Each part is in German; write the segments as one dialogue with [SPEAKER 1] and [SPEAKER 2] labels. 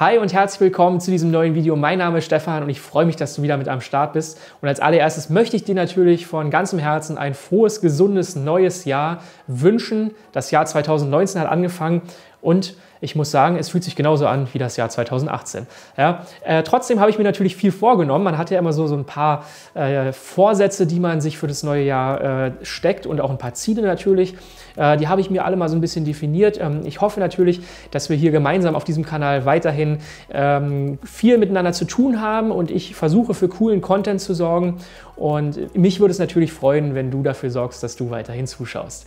[SPEAKER 1] Hi und herzlich willkommen zu diesem neuen Video. Mein Name ist Stefan und ich freue mich, dass du wieder mit am Start bist. Und als allererstes möchte ich dir natürlich von ganzem Herzen ein frohes, gesundes neues Jahr wünschen. Das Jahr 2019 hat angefangen und ich muss sagen, es fühlt sich genauso an wie das Jahr 2018. Ja, äh, trotzdem habe ich mir natürlich viel vorgenommen. Man hat ja immer so, so ein paar äh, Vorsätze, die man sich für das neue Jahr äh, steckt und auch ein paar Ziele natürlich. Äh, die habe ich mir alle mal so ein bisschen definiert. Ähm, ich hoffe natürlich, dass wir hier gemeinsam auf diesem Kanal weiterhin ähm, viel miteinander zu tun haben und ich versuche für coolen Content zu sorgen. Und mich würde es natürlich freuen, wenn du dafür sorgst, dass du weiterhin zuschaust.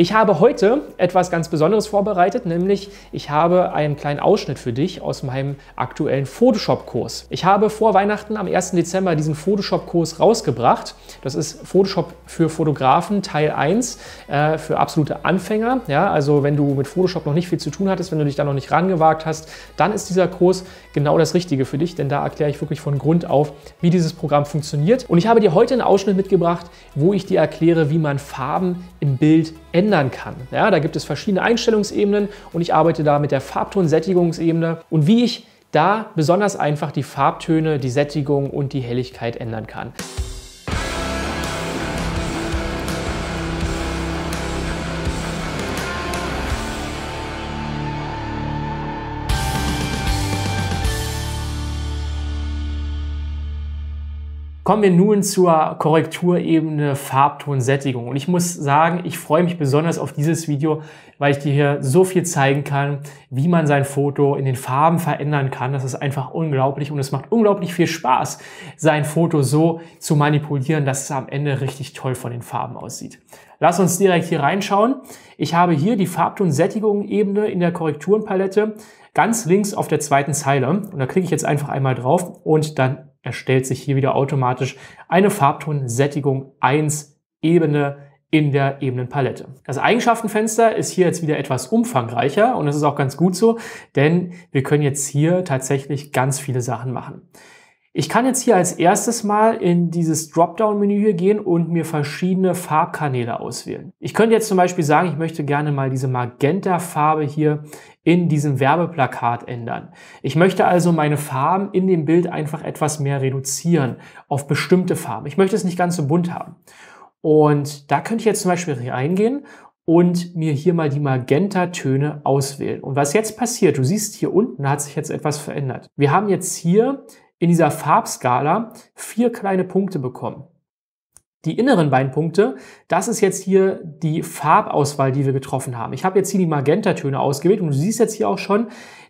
[SPEAKER 1] Ich habe heute etwas ganz Besonderes vorbereitet, nämlich ich habe einen kleinen Ausschnitt für dich aus meinem aktuellen Photoshop-Kurs. Ich habe vor Weihnachten am 1. Dezember diesen Photoshop-Kurs rausgebracht. Das ist Photoshop für Fotografen Teil 1 äh, für absolute Anfänger. Ja, also wenn du mit Photoshop noch nicht viel zu tun hattest, wenn du dich da noch nicht rangewagt hast, dann ist dieser Kurs genau das Richtige für dich, denn da erkläre ich wirklich von Grund auf, wie dieses Programm funktioniert. Und ich habe dir heute einen Ausschnitt mitgebracht, wo ich dir erkläre, wie man Farben im Bild ändert ändern kann. Ja, da gibt es verschiedene Einstellungsebenen und ich arbeite da mit der Farbton-Sättigungsebene und wie ich da besonders einfach die Farbtöne, die Sättigung und die Helligkeit ändern kann. Kommen wir nun zur Korrekturebene Farbtonsättigung. Und ich muss sagen, ich freue mich besonders auf dieses Video, weil ich dir hier so viel zeigen kann, wie man sein Foto in den Farben verändern kann. Das ist einfach unglaublich und es macht unglaublich viel Spaß, sein Foto so zu manipulieren, dass es am Ende richtig toll von den Farben aussieht. Lass uns direkt hier reinschauen. Ich habe hier die Farbtonsättigung-Ebene in der Korrekturenpalette ganz links auf der zweiten Zeile. Und da klicke ich jetzt einfach einmal drauf und dann erstellt sich hier wieder automatisch eine Farbtonsättigung 1 Ebene in der Ebenenpalette. Das Eigenschaftenfenster ist hier jetzt wieder etwas umfangreicher und das ist auch ganz gut so, denn wir können jetzt hier tatsächlich ganz viele Sachen machen. Ich kann jetzt hier als erstes mal in dieses Dropdown-Menü hier gehen und mir verschiedene Farbkanäle auswählen. Ich könnte jetzt zum Beispiel sagen, ich möchte gerne mal diese Magenta-Farbe hier in diesem Werbeplakat ändern. Ich möchte also meine Farben in dem Bild einfach etwas mehr reduzieren auf bestimmte Farben. Ich möchte es nicht ganz so bunt haben. Und da könnte ich jetzt zum Beispiel reingehen und mir hier mal die Magenta-Töne auswählen. Und was jetzt passiert, du siehst hier unten hat sich jetzt etwas verändert. Wir haben jetzt hier in dieser Farbskala vier kleine Punkte bekommen. Die inneren beiden Punkte, das ist jetzt hier die Farbauswahl, die wir getroffen haben. Ich habe jetzt hier die Magentatöne ausgewählt und du siehst jetzt hier auch schon,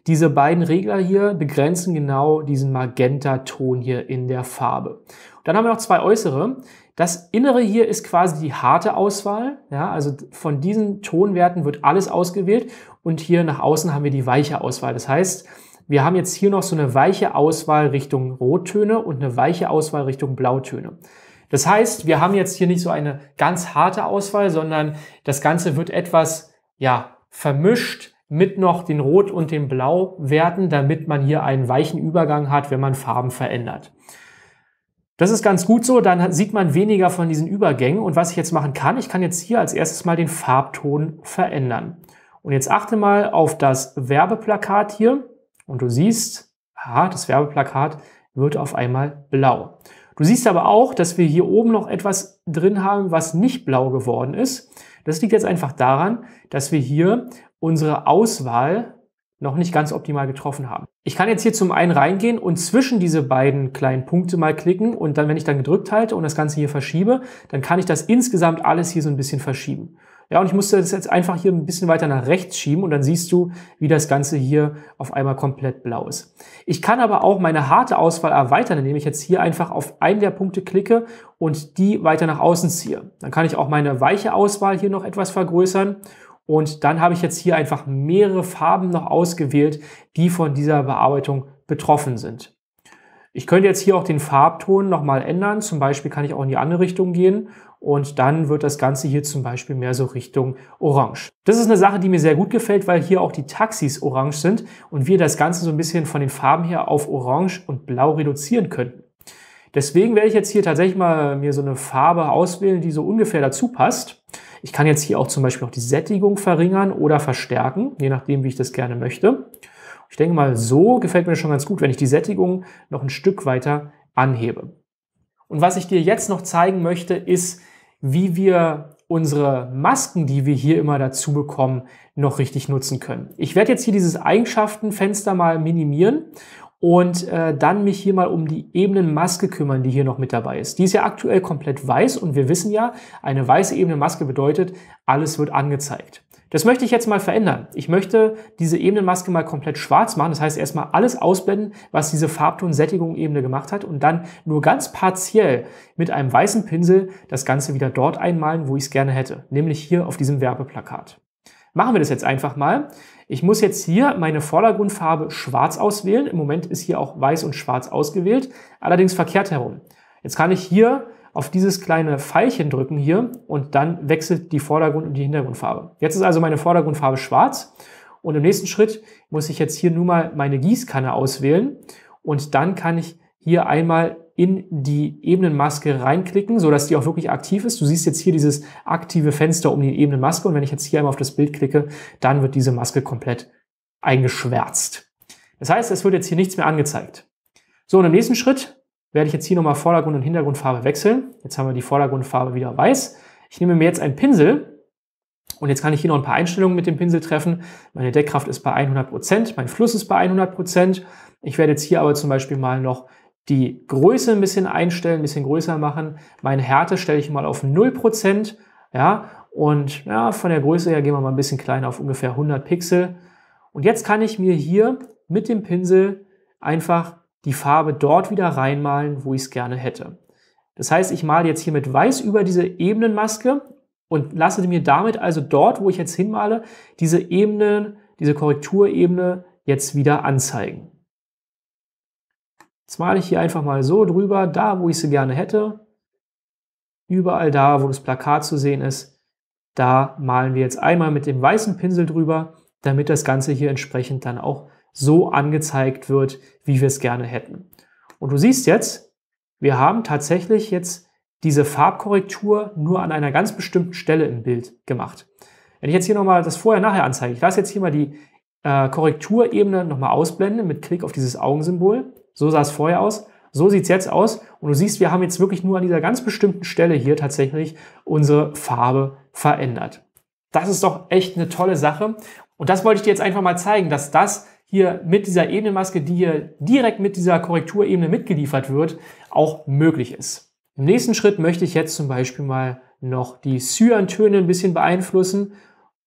[SPEAKER 1] diese beiden Regler hier begrenzen genau diesen Magentaton hier in der Farbe. Und dann haben wir noch zwei äußere. Das Innere hier ist quasi die harte Auswahl. Ja, also von diesen Tonwerten wird alles ausgewählt und hier nach außen haben wir die weiche Auswahl. Das heißt, wir haben jetzt hier noch so eine weiche Auswahl Richtung Rottöne und eine weiche Auswahl Richtung Blautöne. Das heißt, wir haben jetzt hier nicht so eine ganz harte Auswahl, sondern das Ganze wird etwas, ja, vermischt mit noch den Rot- und den Blau-Werten, damit man hier einen weichen Übergang hat, wenn man Farben verändert. Das ist ganz gut so, dann sieht man weniger von diesen Übergängen. Und was ich jetzt machen kann, ich kann jetzt hier als erstes mal den Farbton verändern. Und jetzt achte mal auf das Werbeplakat hier und du siehst, aha, das Werbeplakat wird auf einmal blau. Du siehst aber auch, dass wir hier oben noch etwas drin haben, was nicht blau geworden ist. Das liegt jetzt einfach daran, dass wir hier unsere Auswahl noch nicht ganz optimal getroffen haben. Ich kann jetzt hier zum einen reingehen und zwischen diese beiden kleinen Punkte mal klicken und dann, wenn ich dann gedrückt halte und das Ganze hier verschiebe, dann kann ich das insgesamt alles hier so ein bisschen verschieben. Ja, und ich musste das jetzt einfach hier ein bisschen weiter nach rechts schieben und dann siehst du, wie das Ganze hier auf einmal komplett blau ist. Ich kann aber auch meine harte Auswahl erweitern, indem ich jetzt hier einfach auf einen der Punkte klicke und die weiter nach außen ziehe. Dann kann ich auch meine weiche Auswahl hier noch etwas vergrößern und dann habe ich jetzt hier einfach mehrere Farben noch ausgewählt, die von dieser Bearbeitung betroffen sind. Ich könnte jetzt hier auch den Farbton nochmal ändern. Zum Beispiel kann ich auch in die andere Richtung gehen und dann wird das Ganze hier zum Beispiel mehr so Richtung Orange. Das ist eine Sache, die mir sehr gut gefällt, weil hier auch die Taxis orange sind und wir das Ganze so ein bisschen von den Farben her auf Orange und Blau reduzieren könnten. Deswegen werde ich jetzt hier tatsächlich mal mir so eine Farbe auswählen, die so ungefähr dazu passt. Ich kann jetzt hier auch zum Beispiel auch die Sättigung verringern oder verstärken, je nachdem, wie ich das gerne möchte. Ich denke mal, so gefällt mir schon ganz gut, wenn ich die Sättigung noch ein Stück weiter anhebe. Und was ich dir jetzt noch zeigen möchte, ist, wie wir unsere Masken, die wir hier immer dazu bekommen, noch richtig nutzen können. Ich werde jetzt hier dieses Eigenschaftenfenster mal minimieren und äh, dann mich hier mal um die Ebenenmaske kümmern, die hier noch mit dabei ist. Die ist ja aktuell komplett weiß und wir wissen ja, eine weiße Ebenenmaske bedeutet, alles wird angezeigt. Das möchte ich jetzt mal verändern. Ich möchte diese Ebenenmaske mal komplett schwarz machen. Das heißt erstmal alles ausblenden, was diese Farbton-Sättigung-Ebene gemacht hat und dann nur ganz partiell mit einem weißen Pinsel das Ganze wieder dort einmalen, wo ich es gerne hätte. Nämlich hier auf diesem Werbeplakat. Machen wir das jetzt einfach mal. Ich muss jetzt hier meine Vordergrundfarbe schwarz auswählen. Im Moment ist hier auch weiß und schwarz ausgewählt, allerdings verkehrt herum. Jetzt kann ich hier auf dieses kleine Pfeilchen drücken hier und dann wechselt die Vordergrund- und die Hintergrundfarbe. Jetzt ist also meine Vordergrundfarbe schwarz und im nächsten Schritt muss ich jetzt hier nur mal meine Gießkanne auswählen und dann kann ich hier einmal in die Ebenenmaske reinklicken, sodass die auch wirklich aktiv ist. Du siehst jetzt hier dieses aktive Fenster um die Ebenenmaske und wenn ich jetzt hier einmal auf das Bild klicke, dann wird diese Maske komplett eingeschwärzt. Das heißt, es wird jetzt hier nichts mehr angezeigt. So, und im nächsten Schritt werde ich jetzt hier nochmal Vordergrund und Hintergrundfarbe wechseln. Jetzt haben wir die Vordergrundfarbe wieder weiß. Ich nehme mir jetzt einen Pinsel und jetzt kann ich hier noch ein paar Einstellungen mit dem Pinsel treffen. Meine Deckkraft ist bei 100%, mein Fluss ist bei 100%. Ich werde jetzt hier aber zum Beispiel mal noch die Größe ein bisschen einstellen, ein bisschen größer machen. Meine Härte stelle ich mal auf 0%. Ja, und ja, von der Größe her gehen wir mal ein bisschen kleiner auf ungefähr 100 Pixel. Und jetzt kann ich mir hier mit dem Pinsel einfach die Farbe dort wieder reinmalen, wo ich es gerne hätte. Das heißt, ich male jetzt hier mit Weiß über diese Ebenenmaske und lasse mir damit also dort, wo ich jetzt hinmale, diese Ebenen, diese Korrekturebene jetzt wieder anzeigen. Jetzt male ich hier einfach mal so drüber, da wo ich sie gerne hätte. Überall da, wo das Plakat zu sehen ist, da malen wir jetzt einmal mit dem weißen Pinsel drüber, damit das Ganze hier entsprechend dann auch so angezeigt wird, wie wir es gerne hätten. Und du siehst jetzt, wir haben tatsächlich jetzt diese Farbkorrektur nur an einer ganz bestimmten Stelle im Bild gemacht. Wenn ich jetzt hier nochmal das Vorher-Nachher anzeige, ich lasse jetzt hier mal die äh, Korrekturebene nochmal ausblenden mit Klick auf dieses Augensymbol. So sah es vorher aus, so sieht es jetzt aus und du siehst, wir haben jetzt wirklich nur an dieser ganz bestimmten Stelle hier tatsächlich unsere Farbe verändert. Das ist doch echt eine tolle Sache und das wollte ich dir jetzt einfach mal zeigen, dass das hier mit dieser Ebenenmaske, die hier direkt mit dieser Korrekturebene mitgeliefert wird, auch möglich ist. Im nächsten Schritt möchte ich jetzt zum Beispiel mal noch die Cyan-Töne ein bisschen beeinflussen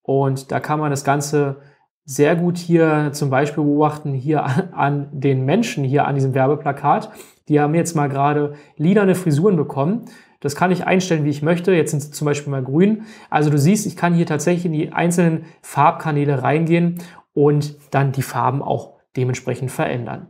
[SPEAKER 1] und da kann man das Ganze sehr gut hier zum Beispiel beobachten, hier an den Menschen hier an diesem Werbeplakat. Die haben jetzt mal gerade lilane Frisuren bekommen. Das kann ich einstellen, wie ich möchte. Jetzt sind sie zum Beispiel mal grün. Also du siehst, ich kann hier tatsächlich in die einzelnen Farbkanäle reingehen und dann die Farben auch dementsprechend verändern.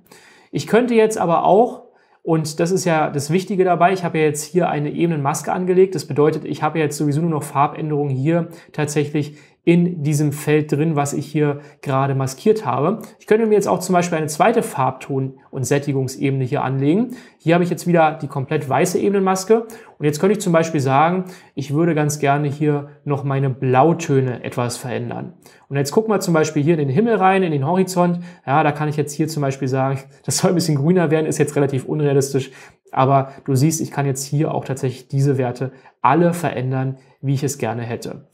[SPEAKER 1] Ich könnte jetzt aber auch, und das ist ja das Wichtige dabei, ich habe ja jetzt hier eine Ebenenmaske angelegt. Das bedeutet, ich habe jetzt sowieso nur noch Farbänderungen hier tatsächlich in diesem Feld drin, was ich hier gerade maskiert habe. Ich könnte mir jetzt auch zum Beispiel eine zweite Farbton- und Sättigungsebene hier anlegen. Hier habe ich jetzt wieder die komplett weiße Ebenenmaske und jetzt könnte ich zum Beispiel sagen, ich würde ganz gerne hier noch meine Blautöne etwas verändern. Und jetzt guck mal zum Beispiel hier in den Himmel rein, in den Horizont. Ja, da kann ich jetzt hier zum Beispiel sagen, das soll ein bisschen grüner werden, ist jetzt relativ unrealistisch. Aber du siehst, ich kann jetzt hier auch tatsächlich diese Werte alle verändern, wie ich es gerne hätte.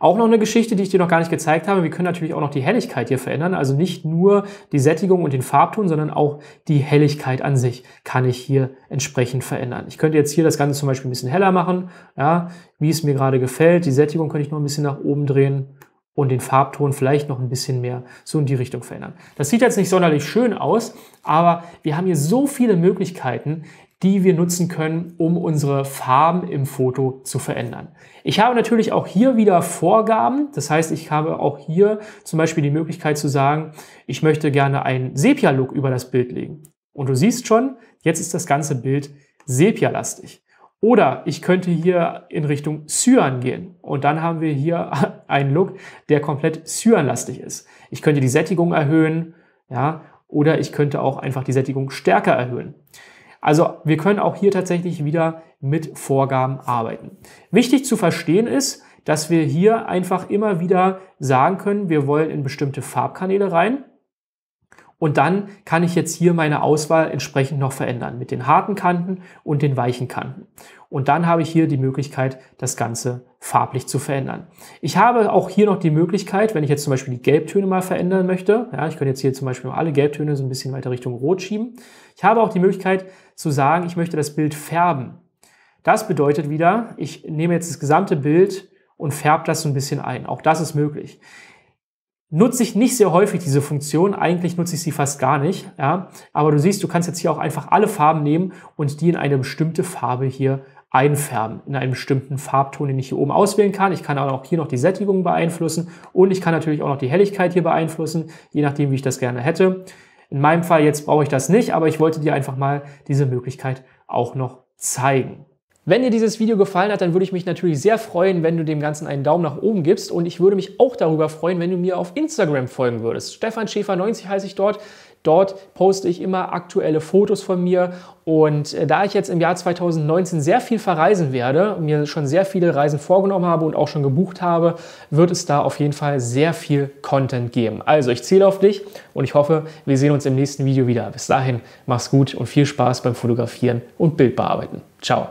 [SPEAKER 1] Auch noch eine Geschichte, die ich dir noch gar nicht gezeigt habe. Wir können natürlich auch noch die Helligkeit hier verändern. Also nicht nur die Sättigung und den Farbton, sondern auch die Helligkeit an sich kann ich hier entsprechend verändern. Ich könnte jetzt hier das Ganze zum Beispiel ein bisschen heller machen, ja, wie es mir gerade gefällt. Die Sättigung könnte ich noch ein bisschen nach oben drehen und den Farbton vielleicht noch ein bisschen mehr so in die Richtung verändern. Das sieht jetzt nicht sonderlich schön aus, aber wir haben hier so viele Möglichkeiten, die wir nutzen können, um unsere Farben im Foto zu verändern. Ich habe natürlich auch hier wieder Vorgaben. Das heißt, ich habe auch hier zum Beispiel die Möglichkeit zu sagen, ich möchte gerne einen Sepia-Look über das Bild legen. Und du siehst schon, jetzt ist das ganze Bild Sepia-lastig. Oder ich könnte hier in Richtung Cyan gehen und dann haben wir hier einen Look, der komplett Cyan-lastig ist. Ich könnte die Sättigung erhöhen, ja, oder ich könnte auch einfach die Sättigung stärker erhöhen. Also wir können auch hier tatsächlich wieder mit Vorgaben arbeiten. Wichtig zu verstehen ist, dass wir hier einfach immer wieder sagen können, wir wollen in bestimmte Farbkanäle rein. Und dann kann ich jetzt hier meine Auswahl entsprechend noch verändern mit den harten Kanten und den weichen Kanten. Und dann habe ich hier die Möglichkeit, das Ganze farblich zu verändern. Ich habe auch hier noch die Möglichkeit, wenn ich jetzt zum Beispiel die Gelbtöne mal verändern möchte, ja, ich könnte jetzt hier zum Beispiel alle Gelbtöne so ein bisschen weiter Richtung Rot schieben. Ich habe auch die Möglichkeit zu sagen, ich möchte das Bild färben. Das bedeutet wieder, ich nehme jetzt das gesamte Bild und färbe das so ein bisschen ein. Auch das ist möglich nutze ich nicht sehr häufig diese Funktion. Eigentlich nutze ich sie fast gar nicht. Ja? Aber du siehst, du kannst jetzt hier auch einfach alle Farben nehmen und die in eine bestimmte Farbe hier einfärben, in einem bestimmten Farbton, den ich hier oben auswählen kann. Ich kann auch hier noch die Sättigung beeinflussen und ich kann natürlich auch noch die Helligkeit hier beeinflussen, je nachdem, wie ich das gerne hätte. In meinem Fall jetzt brauche ich das nicht, aber ich wollte dir einfach mal diese Möglichkeit auch noch zeigen. Wenn dir dieses Video gefallen hat, dann würde ich mich natürlich sehr freuen, wenn du dem Ganzen einen Daumen nach oben gibst und ich würde mich auch darüber freuen, wenn du mir auf Instagram folgen würdest. Stefan Schäfer 90 heiße ich dort. Dort poste ich immer aktuelle Fotos von mir und äh, da ich jetzt im Jahr 2019 sehr viel verreisen werde, mir schon sehr viele Reisen vorgenommen habe und auch schon gebucht habe, wird es da auf jeden Fall sehr viel Content geben. Also ich zähle auf dich und ich hoffe, wir sehen uns im nächsten Video wieder. Bis dahin, mach's gut und viel Spaß beim Fotografieren und Bildbearbeiten. Ciao.